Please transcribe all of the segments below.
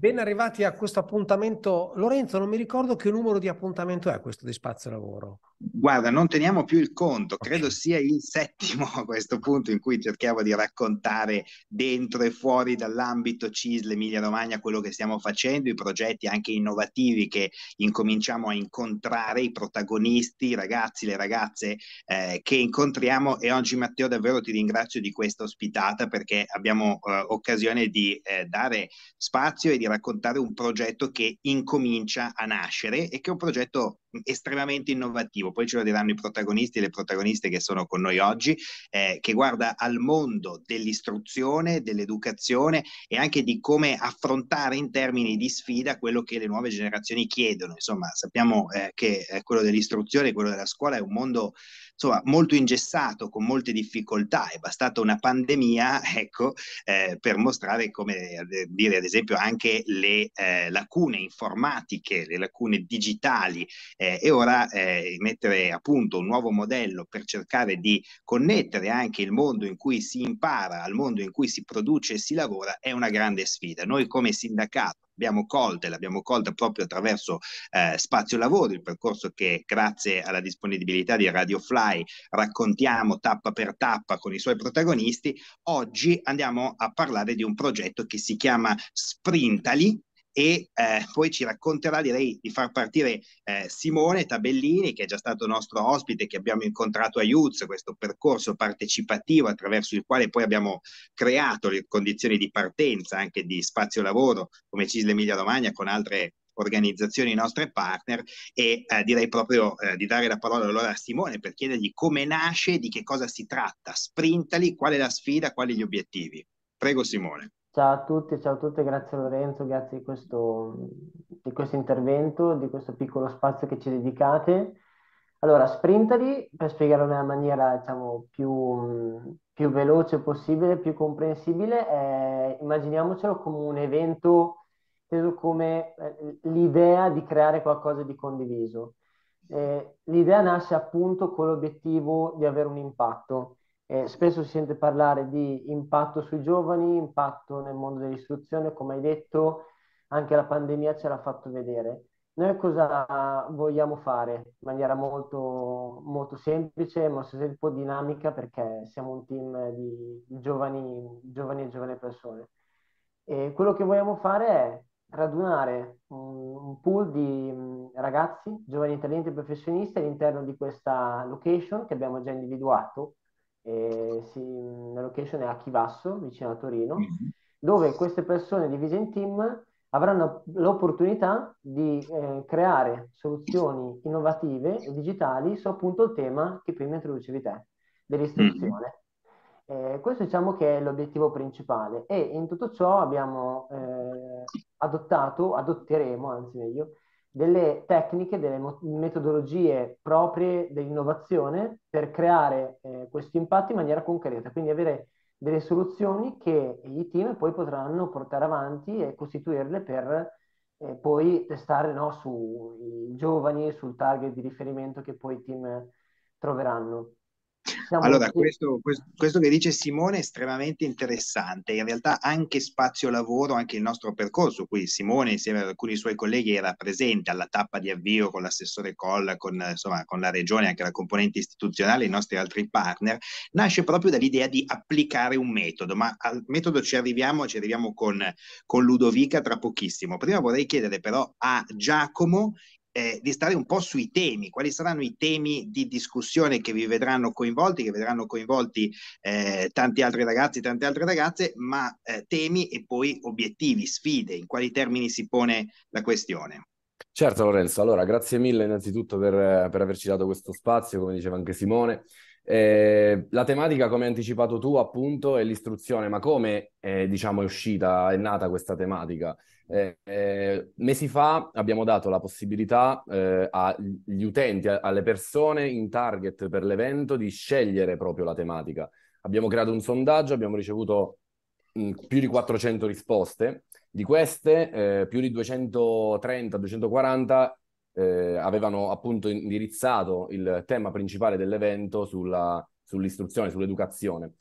Ben arrivati a questo appuntamento. Lorenzo, non mi ricordo che numero di appuntamento è questo di Spazio Lavoro. Guarda, non teniamo più il conto, okay. credo sia il settimo a questo punto in cui cerchiamo di raccontare dentro e fuori dall'ambito CISL Emilia Romagna quello che stiamo facendo, i progetti anche innovativi che incominciamo a incontrare, i protagonisti, i ragazzi, le ragazze eh, che incontriamo e oggi Matteo davvero ti ringrazio di questa ospitata perché abbiamo eh, occasione di eh, dare spazio e di raccontare un progetto che incomincia a nascere e che è un progetto estremamente innovativo. Poi ce lo diranno i protagonisti e le protagoniste che sono con noi oggi, eh, che guarda al mondo dell'istruzione, dell'educazione e anche di come affrontare in termini di sfida quello che le nuove generazioni chiedono. Insomma, sappiamo eh, che eh, quello dell'istruzione, quello della scuola è un mondo insomma, molto ingessato, con molte difficoltà. È bastata una pandemia, ecco, eh, per mostrare come dire, ad esempio, anche le eh, lacune informatiche, le lacune digitali eh, e ora eh, mettere a punto un nuovo modello per cercare di connettere anche il mondo in cui si impara al mondo in cui si produce e si lavora è una grande sfida. Noi come sindacato abbiamo colto e l'abbiamo colta proprio attraverso eh, Spazio Lavoro, il percorso che grazie alla disponibilità di Radio Fly raccontiamo tappa per tappa con i suoi protagonisti. Oggi andiamo a parlare di un progetto che si chiama Sprintali e eh, poi ci racconterà direi di far partire eh, Simone Tabellini che è già stato nostro ospite che abbiamo incontrato a Youth, questo percorso partecipativo attraverso il quale poi abbiamo creato le condizioni di partenza anche di spazio lavoro come Cisle Emilia Romagna con altre organizzazioni nostre partner e eh, direi proprio eh, di dare la parola allora a Simone per chiedergli come nasce, di che cosa si tratta, sprintali, qual è la sfida, quali gli obiettivi. Prego Simone. Ciao a tutti, ciao a tutte, grazie Lorenzo, grazie di questo, di questo, intervento, di questo piccolo spazio che ci dedicate. Allora, sprintali per spiegarlo nella maniera diciamo, più, più veloce possibile, più comprensibile, è, eh, immaginiamocelo come un evento inteso come eh, l'idea di creare qualcosa di condiviso. Eh, l'idea nasce appunto con l'obiettivo di avere un impatto. Eh, spesso si sente parlare di impatto sui giovani, impatto nel mondo dell'istruzione, come hai detto, anche la pandemia ce l'ha fatto vedere. Noi cosa vogliamo fare in maniera molto, molto semplice, ma se un po' dinamica, perché siamo un team di giovani, giovani e giovani persone. E quello che vogliamo fare è radunare un, un pool di mm, ragazzi, giovani talenti e professionisti all'interno di questa location che abbiamo già individuato, eh, si, la location è a Chivasso, vicino a Torino, mm-hmm. dove queste persone divise in team avranno l'opportunità di eh, creare soluzioni innovative e digitali su appunto il tema che prima introducevi te, dell'istruzione. Mm-hmm. Eh, questo diciamo che è l'obiettivo principale e in tutto ciò abbiamo eh, adottato, adotteremo anzi meglio, delle tecniche, delle metodologie proprie dell'innovazione per creare questo impatto in maniera concreta, quindi avere delle soluzioni che i team poi potranno portare avanti e costituirle per eh, poi testare no, sui giovani, sul target di riferimento che poi i team troveranno allora, questo, questo, che dice Simone è estremamente interessante. In realtà anche Spazio Lavoro, anche il nostro percorso, qui Simone insieme ad alcuni suoi colleghi era presente alla tappa di avvio con l'assessore Colla, con, con la regione, anche la componente istituzionale, i nostri altri partner, nasce proprio dall'idea di applicare un metodo, ma al metodo ci arriviamo, ci arriviamo con, con Ludovica tra pochissimo. Prima vorrei chiedere però a Giacomo eh, di stare un po' sui temi, quali saranno i temi di discussione che vi vedranno coinvolti, che vedranno coinvolti eh, tanti altri ragazzi, tante altre ragazze, ma eh, temi e poi obiettivi, sfide, in quali termini si pone la questione. Certo Lorenzo, allora grazie mille innanzitutto per, per averci dato questo spazio, come diceva anche Simone. Eh, la tematica, come hai anticipato tu, appunto, è l'istruzione, ma come eh, diciamo, è uscita, è nata questa tematica? Eh, eh, mesi fa abbiamo dato la possibilità eh, agli utenti, a, alle persone in target per l'evento di scegliere proprio la tematica. Abbiamo creato un sondaggio, abbiamo ricevuto mh, mm, più di 400 risposte, di queste eh, più di 230-240 eh, avevano appunto indirizzato il tema principale dell'evento sulla, sull'istruzione, sull'educazione.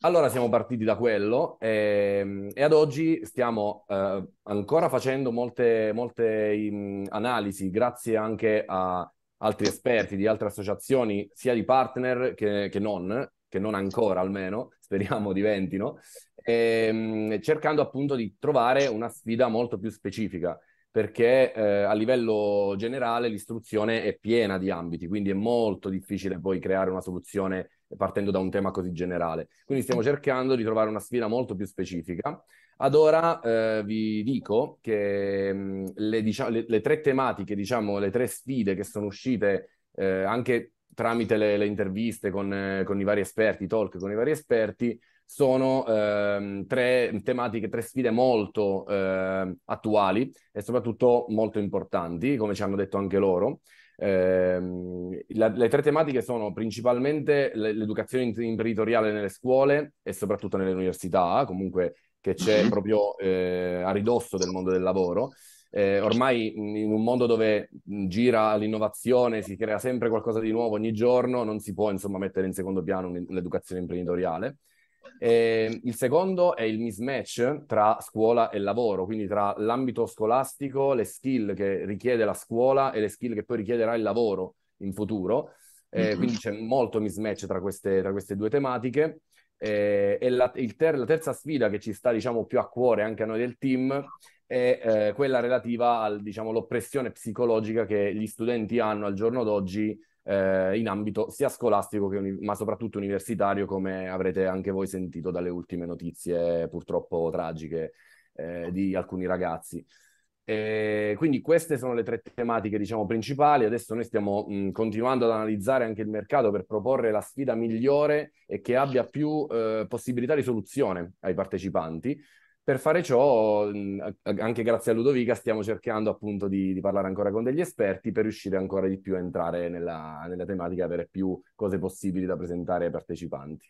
Allora siamo partiti da quello e, ehm, e ad oggi stiamo eh, ancora facendo molte, molte in, mm, analisi grazie anche a altri esperti di altre associazioni, sia di partner che, che non, che non ancora almeno, speriamo diventino, e, ehm, cercando appunto di trovare una sfida molto più specifica perché eh, a livello generale l'istruzione è piena di ambiti, quindi è molto difficile poi creare una soluzione partendo da un tema così generale. Quindi stiamo cercando di trovare una sfida molto più specifica. Ad ora eh, vi dico che mh, mm, le, diciamo, le, le, tre tematiche, diciamo, le tre sfide che sono uscite eh, anche tramite le, le interviste con, eh, con i vari esperti, i talk con i vari esperti, sono ehm, tre tematiche, tre sfide molto eh, attuali e soprattutto molto importanti, come ci hanno detto anche loro. Eh, la, le tre tematiche sono principalmente l'educazione imprenditoriale nelle scuole e soprattutto nelle università, comunque che c'è mm-hmm. proprio eh, a ridosso del mondo del lavoro. Eh, ormai in un mondo dove mm, gira l'innovazione, si crea sempre qualcosa di nuovo ogni giorno, non si può insomma mettere in secondo piano l'educazione imprenditoriale. E ehm, il secondo è il mismatch tra scuola e lavoro, quindi tra l'ambito scolastico, le skill che richiede la scuola e le skill che poi richiederà il lavoro in futuro. Eh, mm-hmm. quindi c'è molto mismatch tra queste, tra queste due tematiche. Eh, e la, ter- la, terza sfida che ci sta diciamo, più a cuore anche a noi del team è eh, quella relativa all'oppressione diciamo, psicologica che gli studenti hanno al giorno d'oggi eh, in ambito sia scolastico che uni- ma soprattutto universitario, come avrete anche voi sentito dalle ultime notizie purtroppo tragiche eh, di alcuni ragazzi. E quindi queste sono le tre tematiche diciamo, principali. Adesso noi stiamo mh, continuando ad analizzare anche il mercato per proporre la sfida migliore e che abbia più eh, possibilità di soluzione ai partecipanti. Per fare ciò, anche grazie a Ludovica, stiamo cercando appunto di, di, parlare ancora con degli esperti per riuscire ancora di più a entrare nella, nella tematica, avere più cose possibili da presentare ai partecipanti.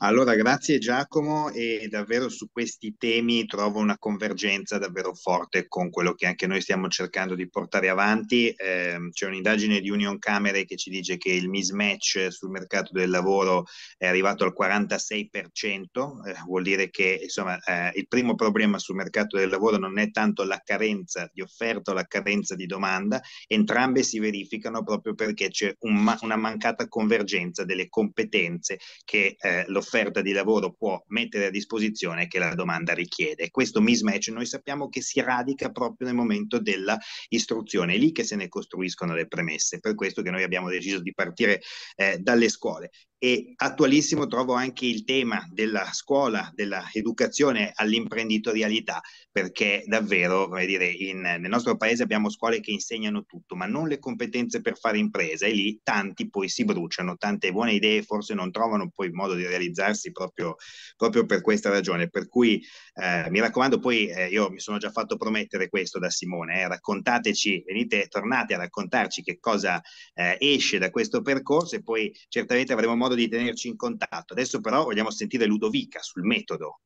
Allora, grazie Giacomo e davvero su questi temi trovo una convergenza davvero forte con quello che anche noi stiamo cercando di portare avanti. Eh, c'è un'indagine di Union Camere che ci dice che il mismatch sul mercato del lavoro è arrivato al 46%, eh, vuol dire che insomma, eh, il primo problema sul mercato del lavoro non è tanto la carenza di offerta o la carenza di domanda, entrambe si verificano proprio perché c'è un ma- una mancata convergenza delle competenze che eh, eh, l'offerta di lavoro può mettere a disposizione che la domanda richiede. Questo mismatch noi sappiamo che si radica proprio nel momento della istruzione, è lì che se ne costruiscono le premesse, per questo che noi abbiamo deciso di partire eh, dalle scuole. E attualissimo trovo anche il tema della scuola, dell'educazione all'imprenditorialità, perché davvero, come dire, in, nel nostro paese abbiamo scuole che insegnano tutto, ma non le competenze per fare impresa e lì tanti poi si bruciano, tante buone idee forse non trovano poi modo di realizzarsi proprio, proprio per questa ragione. Per cui eh, mi raccomando, poi eh, io mi sono già fatto promettere questo da Simone, eh, raccontateci, venite, tornate a raccontarci che cosa eh, esce da questo percorso e poi certamente avremo modo di tenerci in contatto. Adesso però vogliamo sentire Ludovica sul metodo.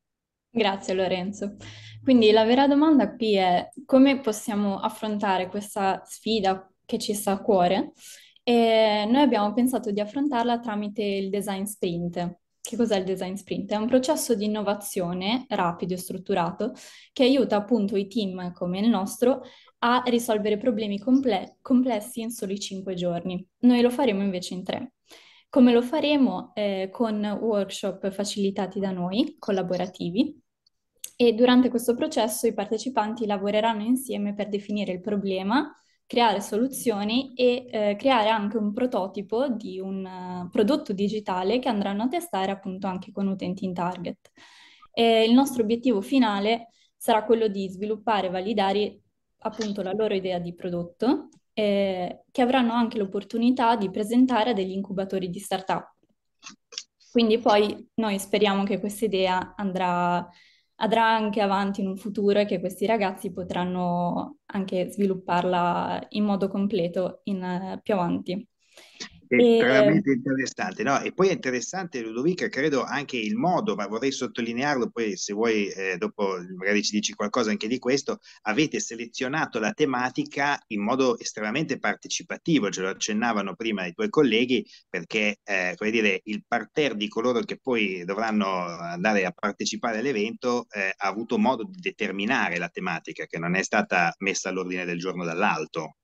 Grazie Lorenzo. Quindi la vera domanda qui è come possiamo affrontare questa sfida che ci sta a cuore? E noi abbiamo pensato di affrontarla tramite il design sprint, che cos'è il design sprint? È un processo di innovazione rapido e strutturato che aiuta appunto i team come il nostro a risolvere problemi comple- complessi in soli 5 giorni. Noi lo faremo invece in 3. Come lo faremo? Eh, con workshop facilitati da noi, collaborativi, e durante questo processo i partecipanti lavoreranno insieme per definire il problema, creare soluzioni e eh, creare anche un prototipo di un uh, prodotto digitale che andranno a testare appunto anche con utenti in target. E il nostro obiettivo finale sarà quello di sviluppare e validare appunto la loro idea di prodotto, eh, che avranno anche l'opportunità di presentare a degli incubatori di startup. Quindi poi noi speriamo che questa idea andrà andrà anche avanti in un futuro e che questi ragazzi potranno anche svilupparla in modo completo in, eh, più avanti. È veramente ehm, interessante. No? E poi è interessante, Ludovica, credo anche il modo, ma vorrei sottolinearlo, poi se vuoi eh, dopo magari ci dici qualcosa anche di questo, avete selezionato la tematica in modo estremamente partecipativo, ce lo accennavano prima i tuoi colleghi, perché eh, come dire, il parterre di coloro che poi dovranno andare a partecipare all'evento eh, ha avuto modo di determinare la tematica che non è stata messa all'ordine del giorno dall'alto.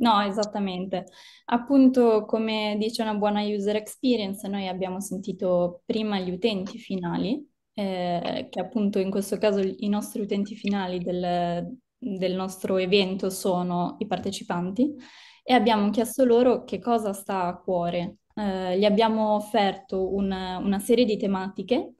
No, esattamente. Appunto, come dice una buona user experience, noi abbiamo sentito prima gli utenti finali, eh, che appunto in questo caso i nostri utenti finali del, del nostro evento sono i partecipanti, e abbiamo chiesto loro che cosa sta a cuore. Eh, gli abbiamo offerto una, una serie di tematiche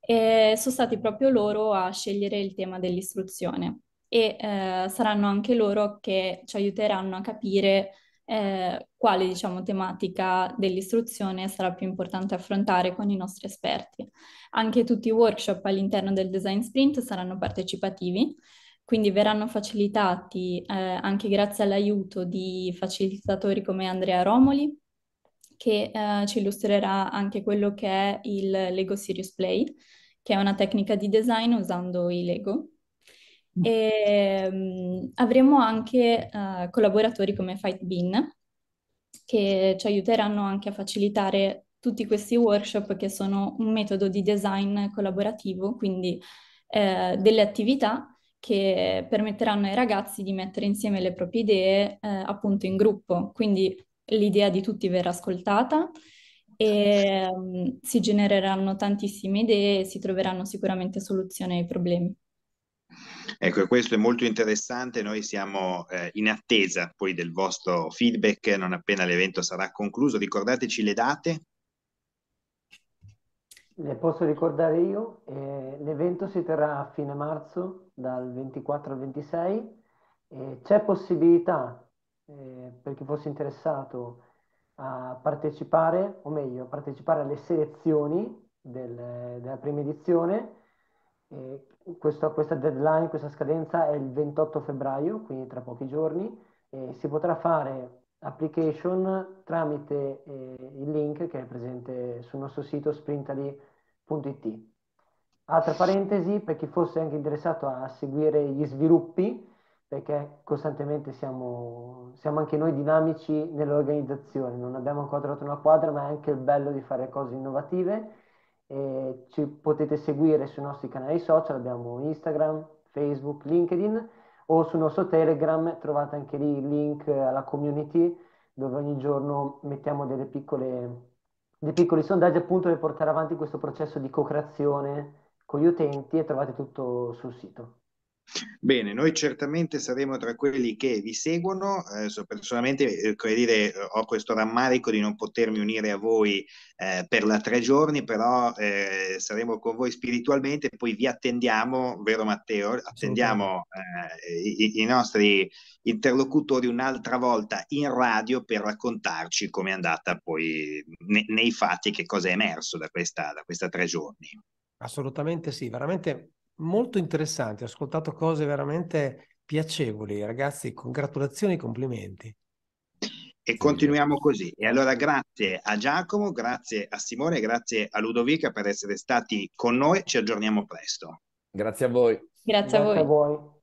e sono stati proprio loro a scegliere il tema dell'istruzione e eh, saranno anche loro che ci aiuteranno a capire eh, quale diciamo, tematica dell'istruzione sarà più importante affrontare con i nostri esperti. Anche tutti i workshop all'interno del Design Sprint saranno partecipativi, quindi verranno facilitati eh, anche grazie all'aiuto di facilitatori come Andrea Romoli, che eh, ci illustrerà anche quello che è il Lego Serious Play, che è una tecnica di design usando i Lego e um, avremo anche uh, collaboratori come Fight Bean che ci aiuteranno anche a facilitare tutti questi workshop che sono un metodo di design collaborativo, quindi eh, delle attività che permetteranno ai ragazzi di mettere insieme le proprie idee eh, appunto in gruppo. Quindi l'idea di tutti verrà ascoltata e um, si genereranno tantissime idee e si troveranno sicuramente soluzioni ai problemi. Ecco, questo è molto interessante, noi siamo eh, in attesa poi del vostro feedback non appena l'evento sarà concluso, ricordateci le date. Le posso ricordare io, eh, l'evento si terrà a fine marzo, dal 24 al 26, eh, c'è possibilità eh, per chi fosse interessato a partecipare, o meglio, a partecipare alle selezioni del, della prima edizione eh, questo, questa deadline, questa scadenza è il 28 febbraio, quindi tra pochi giorni. Eh, si potrà fare application tramite eh, il link che è presente sul nostro sito sprintali.it. Altra parentesi, per chi fosse anche interessato a seguire gli sviluppi, perché costantemente siamo, siamo anche noi dinamici nell'organizzazione, non abbiamo ancora trovato una quadra, ma è anche il bello di fare cose innovative eh, ci potete seguire sui nostri canali social, abbiamo Instagram, Facebook, LinkedIn o sul nostro Telegram trovate anche lì il link alla community dove ogni giorno mettiamo delle piccole, dei piccoli sondaggi appunto per portare avanti questo processo di co-creazione con gli utenti e trovate tutto sul sito. Bene, noi certamente saremo tra quelli che vi seguono. Eh, personalmente, eh, dire, ho questo rammarico di non potermi unire a voi eh, per la tre giorni, però eh, saremo con voi spiritualmente. Poi vi attendiamo, vero Matteo? Attendiamo eh, i, i, nostri interlocutori un'altra volta in radio per raccontarci come è andata poi ne, nei fatti che cosa è emerso da questa, da questa tre giorni. Assolutamente sì, veramente molto interessanti, ho ascoltato cose veramente piacevoli. Ragazzi, congratulazioni e complimenti. E continuiamo così. E allora grazie a Giacomo, grazie a Simone, grazie a Ludovica per essere stati con noi. Ci aggiorniamo presto. Grazie a voi. Grazie, grazie a voi. A voi.